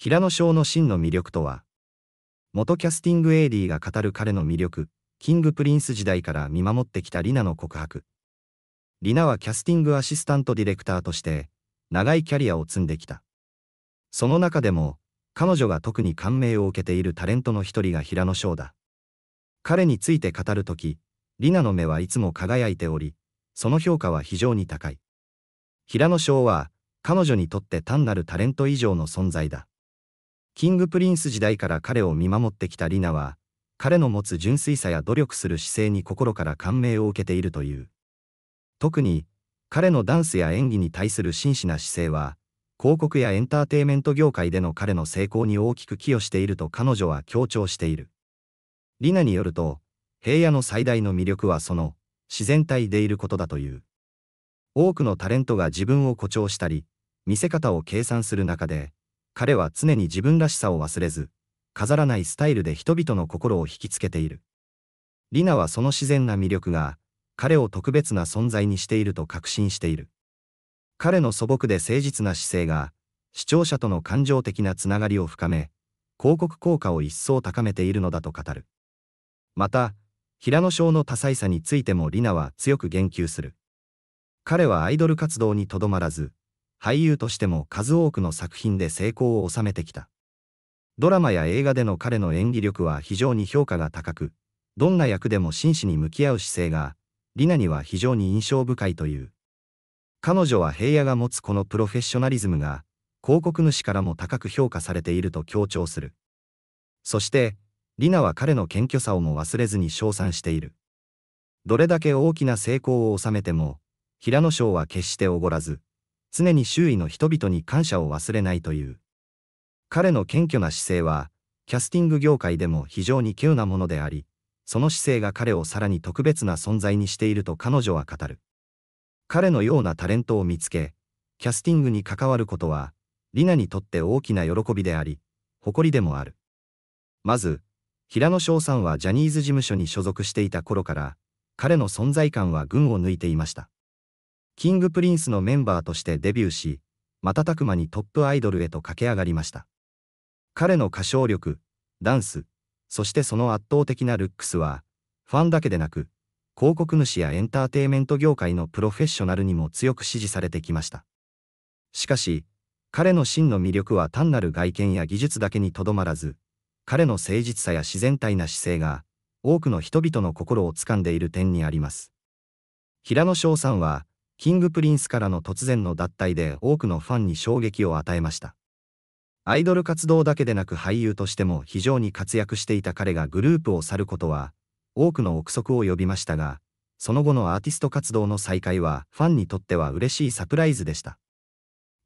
平野翔の真の魅力とは元キャスティング AD が語る彼の魅力、キングプリンス時代から見守ってきたリナの告白。リナはキャスティングアシスタントディレクターとして長いキャリアを積んできた。その中でも彼女が特に感銘を受けているタレントの一人が平野翔だ。彼について語るとき、リナの目はいつも輝いており、その評価は非常に高い。平野翔は彼女にとって単なるタレント以上の存在だ。キングプリンス時代から彼を見守ってきたリナは、彼の持つ純粋さや努力する姿勢に心から感銘を受けているという。特に、彼のダンスや演技に対する真摯な姿勢は、広告やエンターテイメント業界での彼の成功に大きく寄与していると彼女は強調している。リナによると、平野の最大の魅力はその、自然体でいることだという。多くのタレントが自分を誇張したり、見せ方を計算する中で、彼は常に自分らしさを忘れず、飾らないスタイルで人々の心を引きつけている。リナはその自然な魅力が、彼を特別な存在にしていると確信している。彼の素朴で誠実な姿勢が、視聴者との感情的なつながりを深め、広告効果を一層高めているのだと語る。また、平野翔の多彩さについてもリナは強く言及する。彼はアイドル活動にとどまらず、俳優としても数多くの作品で成功を収めてきた。ドラマや映画での彼の演技力は非常に評価が高く、どんな役でも真摯に向き合う姿勢が、リナには非常に印象深いという。彼女は平野が持つこのプロフェッショナリズムが、広告主からも高く評価されていると強調する。そして、リナは彼の謙虚さをも忘れずに称賛している。どれだけ大きな成功を収めても、平野賞は決しておごらず、常に周囲の人々に感謝を忘れないという。彼の謙虚な姿勢は、キャスティング業界でも非常に稀有なものであり、その姿勢が彼をさらに特別な存在にしていると彼女は語る。彼のようなタレントを見つけ、キャスティングに関わることは、リナにとって大きな喜びであり、誇りでもある。まず、平野翔さんはジャニーズ事務所に所属していた頃から、彼の存在感は群を抜いていました。キングプリンスのメンバーとしてデビューし、瞬く間にトップアイドルへと駆け上がりました。彼の歌唱力、ダンス、そしてその圧倒的なルックスは、ファンだけでなく、広告主やエンターテイメント業界のプロフェッショナルにも強く支持されてきました。しかし、彼の真の魅力は単なる外見や技術だけにとどまらず、彼の誠実さや自然体な姿勢が、多くの人々の心をつかんでいる点にあります。平野翔さんは、キングプリンスからの突然の脱退で多くのファンに衝撃を与えました。アイドル活動だけでなく俳優としても非常に活躍していた彼がグループを去ることは多くの憶測を呼びましたが、その後のアーティスト活動の再開はファンにとっては嬉しいサプライズでした。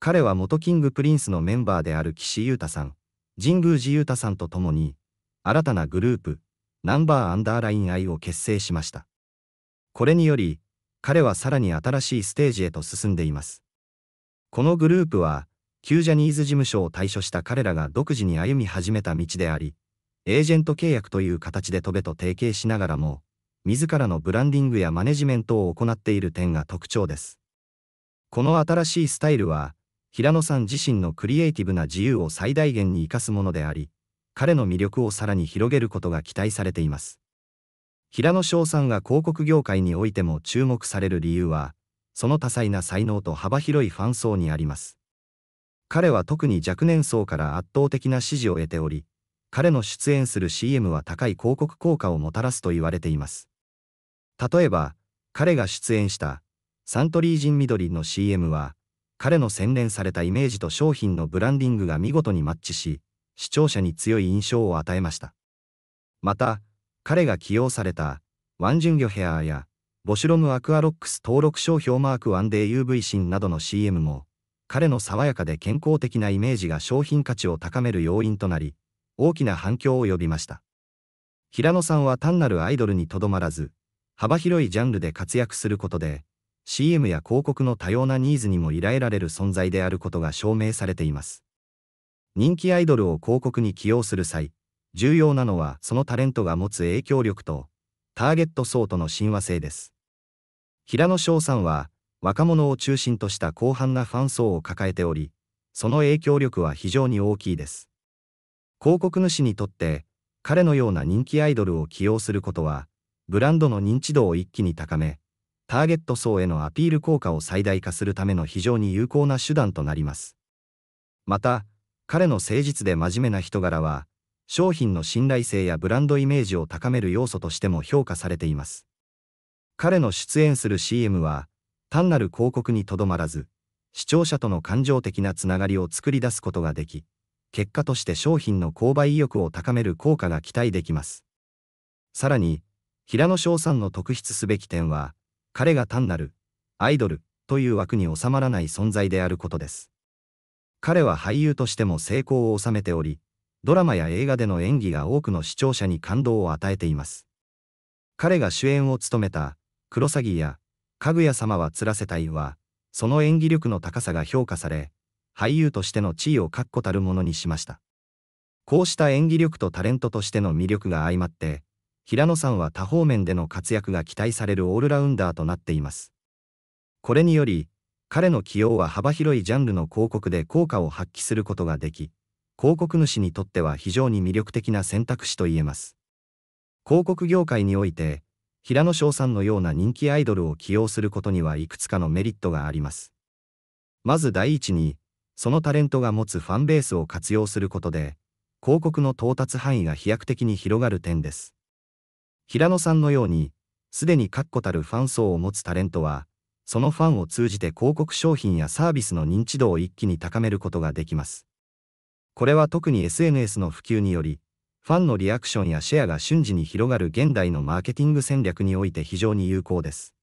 彼は元キングプリンスのメンバーである岸優太さん、神宮寺優太さんと共に、新たなグループ、ナンバーアンダーラインイを結成しました。これにより、彼はさらに新しいステージへと進んでいます。このグループは、旧ジャニーズ事務所を退所した彼らが独自に歩み始めた道であり、エージェント契約という形でトベと提携しながらも、自らのブランディングやマネジメントを行っている点が特徴です。この新しいスタイルは、平野さん自身のクリエイティブな自由を最大限に生かすものであり、彼の魅力をさらに広げることが期待されています。平野翔さんが広告業界においても注目される理由は、その多彩な才能と幅広いファン層にあります。彼は特に若年層から圧倒的な支持を得ており、彼の出演する CM は高い広告効果をもたらすと言われています。例えば、彼が出演したサントリー人緑の CM は、彼の洗練されたイメージと商品のブランディングが見事にマッチし、視聴者に強い印象を与えました。また、彼が起用された、ワンジュンギョヘアーや、ボシュロムアクアロックス登録商標マークワンデー UV シンなどの CM も、彼の爽やかで健康的なイメージが商品価値を高める要因となり、大きな反響を呼びました。平野さんは単なるアイドルにとどまらず、幅広いジャンルで活躍することで、CM や広告の多様なニーズにも依頼られる存在であることが証明されています。人気アイドルを広告に起用する際、重要なのはそのタレントが持つ影響力と、ターゲット層との親和性です。平野翔さんは、若者を中心とした広範なファン層を抱えており、その影響力は非常に大きいです。広告主にとって、彼のような人気アイドルを起用することは、ブランドの認知度を一気に高め、ターゲット層へのアピール効果を最大化するための非常に有効な手段となります。また、彼の誠実で真面目な人柄は、商品の信頼性やブランドイメージを高める要素としても評価されています。彼の出演する CM は、単なる広告にとどまらず、視聴者との感情的なつながりを作り出すことができ、結果として商品の購買意欲を高める効果が期待できます。さらに、平野翔さんの特筆すべき点は、彼が単なる、アイドル、という枠に収まらない存在であることです。彼は俳優としても成功を収めており、ドラマや映画での演技が多くの視聴者に感動を与えています。彼が主演を務めた、クロサギや、かぐや様はつらせたいは、その演技力の高さが評価され、俳優としての地位を確固たるものにしました。こうした演技力とタレントとしての魅力が相まって、平野さんは多方面での活躍が期待されるオールラウンダーとなっています。これにより、彼の起用は幅広いジャンルの広告で効果を発揮することができ、広告主にとっては非常に魅力的な選択肢といえます。広告業界において、平野翔さんのような人気アイドルを起用することにはいくつかのメリットがあります。まず第一に、そのタレントが持つファンベースを活用することで、広告の到達範囲が飛躍的に広がる点です。平野さんのように、すでに確固たるファン層を持つタレントは、そのファンを通じて広告商品やサービスの認知度を一気に高めることができます。これは特に SNS の普及により、ファンのリアクションやシェアが瞬時に広がる現代のマーケティング戦略において非常に有効です。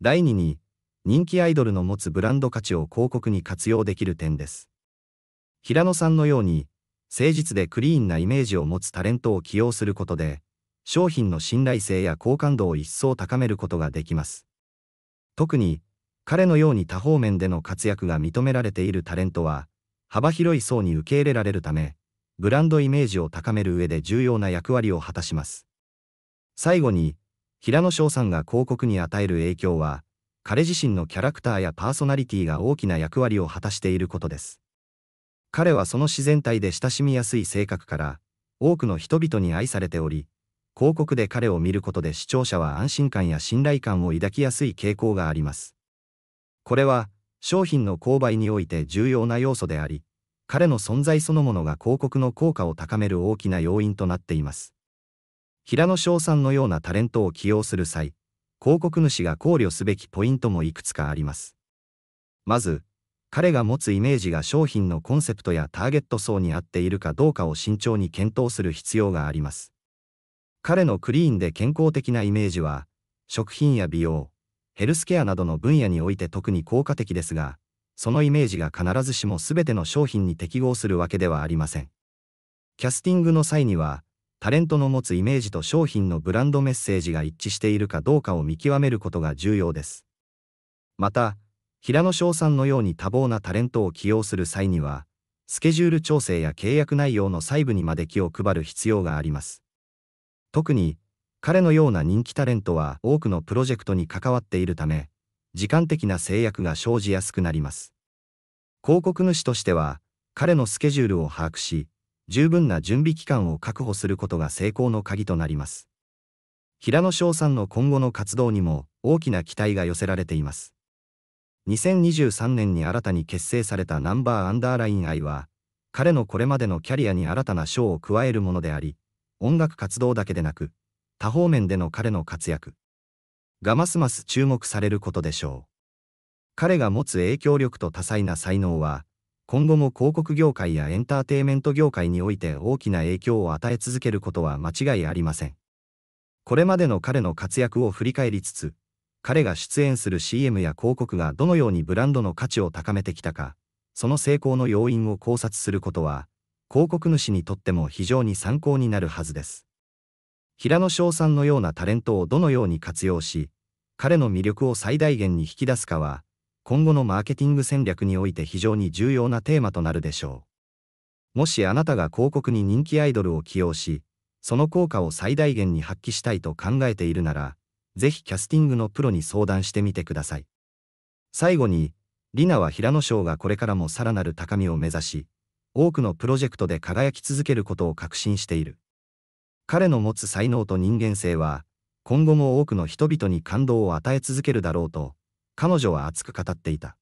第2に、人気アイドルの持つブランド価値を広告に活用できる点です。平野さんのように、誠実でクリーンなイメージを持つタレントを起用することで、商品の信頼性や好感度を一層高めることができます。特に、彼のように多方面での活躍が認められているタレントは、幅広い層に受け入れられるため、ブランドイメージを高める上で重要な役割を果たします。最後に、平野翔さんが広告に与える影響は、彼自身のキャラクターやパーソナリティが大きな役割を果たしていることです。彼はその自然体で親しみやすい性格から、多くの人々に愛されており、広告で彼を見ることで視聴者は安心感や信頼感を抱きやすい傾向があります。これは、商品の購買において重要な要素であり、彼の存在そのものが広告の効果を高める大きな要因となっています。平野翔さんのようなタレントを起用する際、広告主が考慮すべきポイントもいくつかあります。まず、彼が持つイメージが商品のコンセプトやターゲット層に合っているかどうかを慎重に検討する必要があります。彼のクリーンで健康的なイメージは、食品や美容、ヘルスケアなどの分野において特に効果的ですが、そのイメージが必ずしも全ての商品に適合するわけではありません。キャスティングの際には、タレントの持つイメージと商品のブランドメッセージが一致しているかどうかを見極めることが重要です。また、平野翔さんのように多忙なタレントを起用する際には、スケジュール調整や契約内容の細部にまで気を配る必要があります。特に、彼のような人気タレントは多くのプロジェクトに関わっているため、時間的な制約が生じやすくなります。広告主としては、彼のスケジュールを把握し、十分な準備期間を確保することが成功の鍵となります。平野翔さんの今後の活動にも大きな期待が寄せられています。2023年に新たに結成されたナンバーアンダーライン愛は、彼のこれまでのキャリアに新たな賞を加えるものであり、音楽活動だけでなく、多方面での彼の活躍がますます注目されることでしょう。彼が持つ影響力と多彩な才能は、今後も広告業界やエンターテイメント業界において大きな影響を与え続けることは間違いありません。これまでの彼の活躍を振り返りつつ、彼が出演する CM や広告がどのようにブランドの価値を高めてきたか、その成功の要因を考察することは、広告主にとっても非常に参考になるはずです。平野翔さんのようなタレントをどのように活用し、彼の魅力を最大限に引き出すかは、今後のマーケティング戦略において非常に重要なテーマとなるでしょう。もしあなたが広告に人気アイドルを起用し、その効果を最大限に発揮したいと考えているなら、ぜひキャスティングのプロに相談してみてください。最後に、リナは平野翔がこれからもさらなる高みを目指し、多くのプロジェクトで輝き続けることを確信している。彼の持つ才能と人間性は、今後も多くの人々に感動を与え続けるだろうと、彼女は熱く語っていた。